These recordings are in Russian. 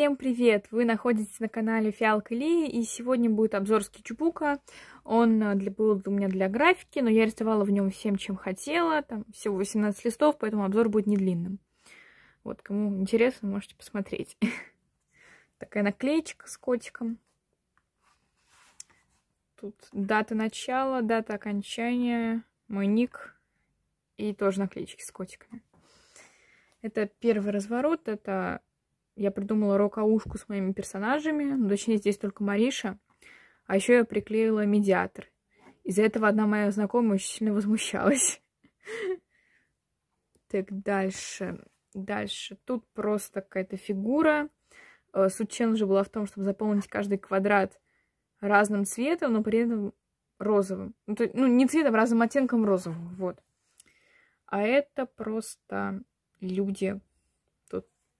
Всем привет! Вы находитесь на канале Фиалка Ли, и сегодня будет обзор скетчбука. Он э, для, был у меня для графики, но я рисовала в нем всем, чем хотела. Там всего 18 листов, поэтому обзор будет не длинным. Вот, кому интересно, можете посмотреть. Такая наклеечка с котиком. Тут дата начала, дата окончания, мой ник и тоже наклеечки с котиками. Это первый разворот, это я придумала рок-аушку с моими персонажами, ну, точнее, здесь только Мариша. А еще я приклеила медиатор. Из-за этого одна моя знакомая очень сильно возмущалась. Так, дальше. Дальше. Тут просто какая-то фигура. Э, суть челленджа была в том, чтобы заполнить каждый квадрат разным цветом, но при этом розовым. Ну, то, ну не цветом, разным оттенком розовым. Вот. А это просто люди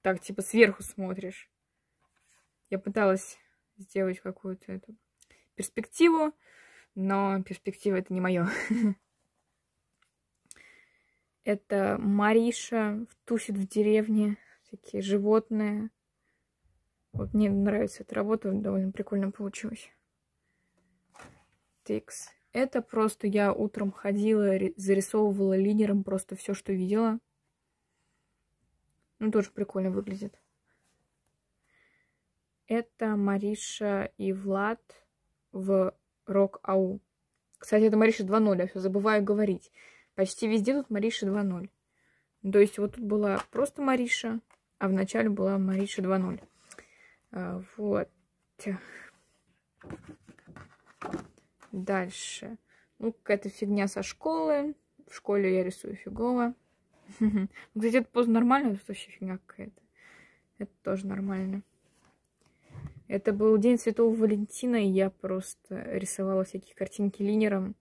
так типа сверху смотришь. Я пыталась сделать какую-то эту перспективу, но перспектива это не мое. Это Мариша тусит в деревне, Такие животные. Вот мне нравится эта работа, довольно прикольно получилось. Тикс. Это просто я утром ходила, зарисовывала линером просто все, что видела. Ну, тоже прикольно выглядит. Это Мариша и Влад в Рок Ау. Кстати, это Мариша 2.0, я все забываю говорить. Почти везде тут Мариша 2.0. То есть вот тут была просто Мариша, а вначале была Мариша 2.0. А, вот. Дальше. Ну, какая-то фигня со школы. В школе я рисую фигово. Кстати, это поза нормальная, тут вообще фигня какая-то. Это тоже нормально. Это был день Святого Валентина, и я просто рисовала всякие картинки линером.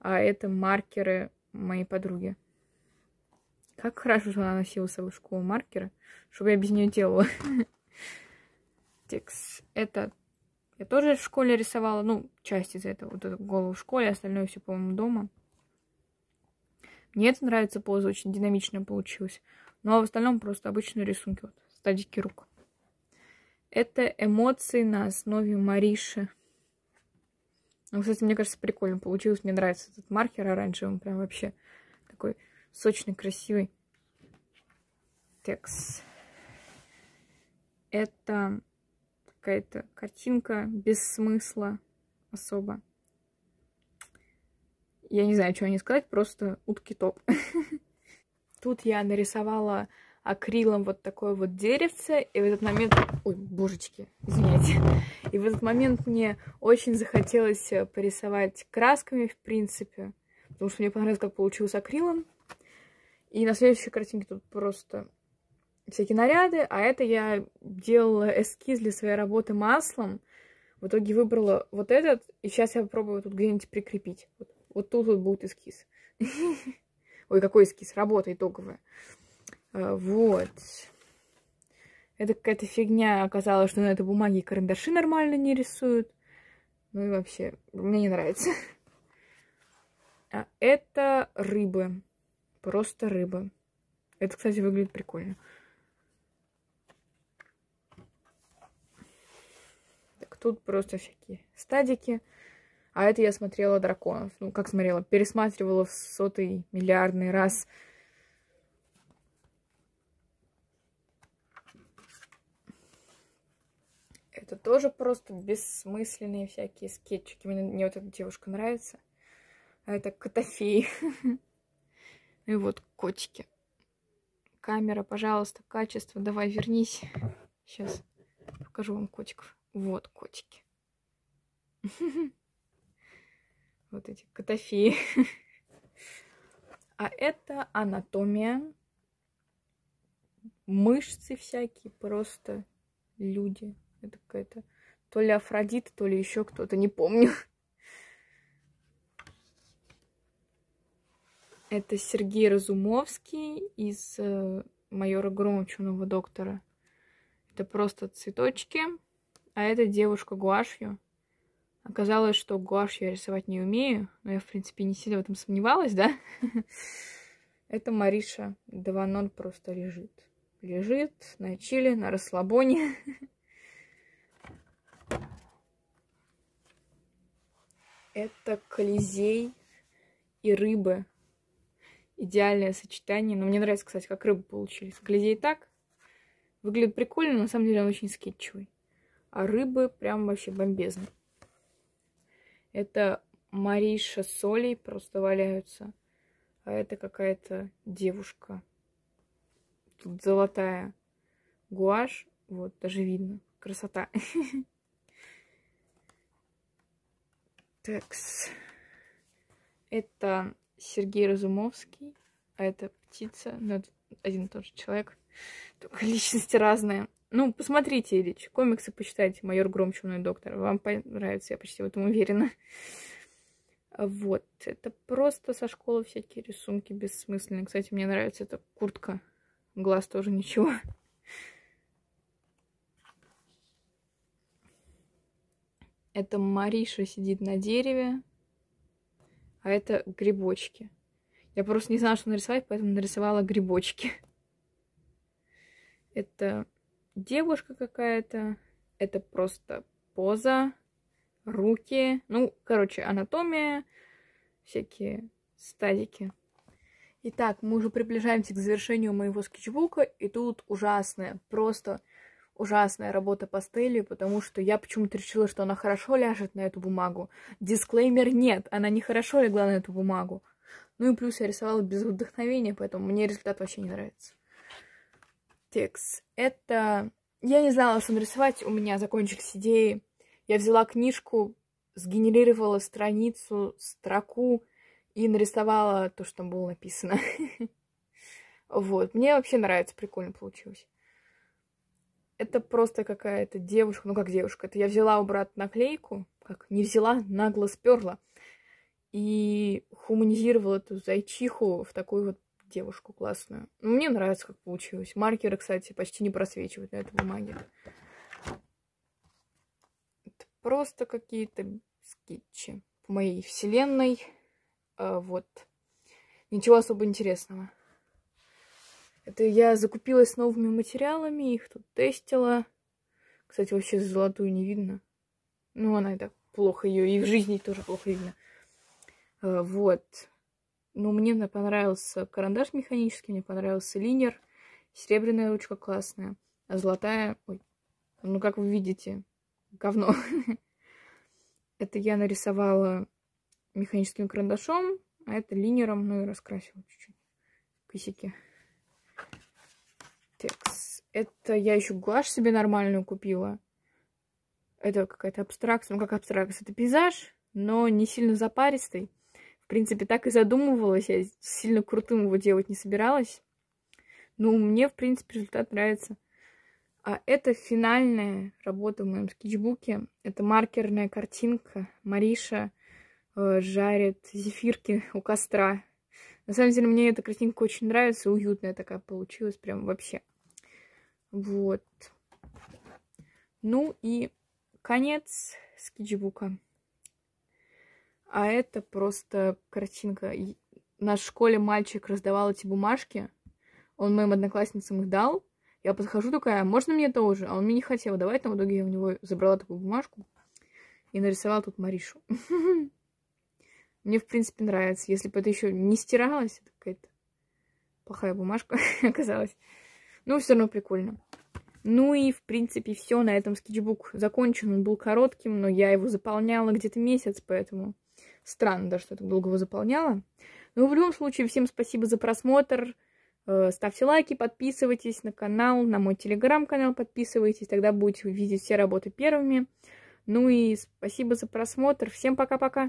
А это маркеры моей подруги. Как хорошо, что она носила с собой школу маркера, чтобы я без нее делала. Текс. Это я тоже в школе рисовала, ну, часть из этого, вот эту голову в школе, остальное все, по-моему, дома. Мне это нравится поза, очень динамично получилась. Ну а в остальном просто обычные рисунки, вот, стадики рук. Это эмоции на основе Мариши. Ну, кстати, мне кажется, прикольно получилось. Мне нравится этот маркер оранжевый, он прям вообще такой сочный, красивый. Текст. Это какая-то картинка без смысла особо. Я не знаю, что они сказать, просто утки топ. Тут я нарисовала акрилом вот такое вот деревце, и в этот момент... Ой, божечки, извините, И в этот момент мне очень захотелось э, порисовать красками, в принципе, потому что мне понравилось, как получилось акрилом. И на следующей картинке тут просто всякие наряды, а это я делала эскиз для своей работы маслом. В итоге выбрала вот этот, и сейчас я попробую тут где-нибудь прикрепить. Вот тут вот будет эскиз. Ой, какой эскиз? Работа итоговая. А, вот. Это какая-то фигня. Оказалось, что на этой бумаге карандаши нормально не рисуют. Ну и вообще, мне не нравится. А это рыбы. Просто рыба. Это, кстати, выглядит прикольно. Так, тут просто всякие стадики. А это я смотрела драконов. Ну, как смотрела, пересматривала в сотый миллиардный раз. Это тоже просто бессмысленные всякие скетчики. Мне, мне вот эта девушка нравится. А это Котофей. И вот котики. Камера, пожалуйста, качество. Давай вернись. Сейчас покажу вам котиков. Вот котики. вот эти катафии. А это анатомия. Мышцы всякие, просто люди. Это какая-то то ли Афродит, то ли еще кто-то, не помню. Это Сергей Разумовский из э, майора Грома доктора. Это просто цветочки. А это девушка гуашью. Оказалось, что гуашь я рисовать не умею, но я, в принципе, не сильно в этом сомневалась, да? Это Мариша 2.0 просто лежит. Лежит на чиле, на расслабоне. Это колизей и рыбы. Идеальное сочетание. Но мне нравится, кстати, как рыбы получились. Колизей так. Выглядит прикольно, но на самом деле он очень скетчевый. А рыбы прям вообще бомбезные. Это Мариша Солей просто валяются. А это какая-то девушка. Тут золотая гуашь. Вот, даже видно. Красота. Текс. Это Сергей Разумовский. А это птица. Но ну, это один и тот же человек. Только личности разные. Ну, посмотрите, Ильич, комиксы почитайте, майор Гром, Чумной доктор. Вам понравится, я почти в этом уверена. Вот, это просто со школы всякие рисунки бессмысленные. Кстати, мне нравится эта куртка. Глаз тоже ничего. Это Мариша сидит на дереве, а это грибочки. Я просто не знала, что нарисовать, поэтому нарисовала грибочки. Это девушка какая-то. Это просто поза, руки. Ну, короче, анатомия, всякие стадики. Итак, мы уже приближаемся к завершению моего скетчбука, и тут ужасная, просто ужасная работа пастелью потому что я почему-то решила, что она хорошо ляжет на эту бумагу. Дисклеймер нет, она не хорошо легла на эту бумагу. Ну и плюс я рисовала без вдохновения, поэтому мне результат вообще не нравится. Tactics — это... Я не знала, что нарисовать, у меня закончились идеи. Я взяла книжку, сгенерировала страницу, строку и нарисовала то, что там было написано. Вот. Мне вообще нравится, прикольно получилось. Это просто какая-то девушка, ну как девушка, это я взяла у брата наклейку, как не взяла, нагло сперла, и хуманизировала эту зайчиху в такую вот девушку классную. Ну, мне нравится, как получилось. Маркеры, кстати, почти не просвечивают на этой бумаге. Это просто какие-то скетчи в моей вселенной. А, вот. Ничего особо интересного. Это я закупилась новыми материалами, их тут тестила. Кстати, вообще золотую не видно. Ну, она и так плохо ее, и в жизни тоже плохо видно. А, вот. Ну, мне понравился карандаш механический, мне понравился линер. Серебряная ручка классная. А золотая... Ой, ну, как вы видите, говно. это я нарисовала механическим карандашом, а это линером, ну и раскрасила чуть-чуть косяки. Текс. Это я еще гуашь себе нормальную купила. Это какая-то абстракция, ну как абстракция, это пейзаж, но не сильно запаристый в принципе, так и задумывалась. Я сильно крутым его делать не собиралась. Но мне, в принципе, результат нравится. А это финальная работа в моем скетчбуке. Это маркерная картинка. Мариша э, жарит зефирки у костра. На самом деле, мне эта картинка очень нравится. Уютная такая получилась прям вообще. Вот. Ну и конец скетчбука. А это просто картинка. На школе мальчик раздавал эти бумажки, он моим одноклассницам их дал. Я подхожу такая, «А можно мне тоже? А он мне не хотел давать, но в итоге я у него забрала такую бумажку и нарисовала тут Маришу. Мне, в принципе, нравится. Если бы это еще не стиралось, это какая-то плохая бумажка оказалась. Ну, все равно прикольно. Ну и, в принципе, все на этом скетчбук закончен. Он был коротким, но я его заполняла где-то месяц, поэтому Странно да, что я так долго его заполняла. Но ну, в любом случае, всем спасибо за просмотр. Э, ставьте лайки, подписывайтесь на канал, на мой телеграм-канал подписывайтесь, тогда будете видеть все работы первыми. Ну и спасибо за просмотр. Всем пока-пока.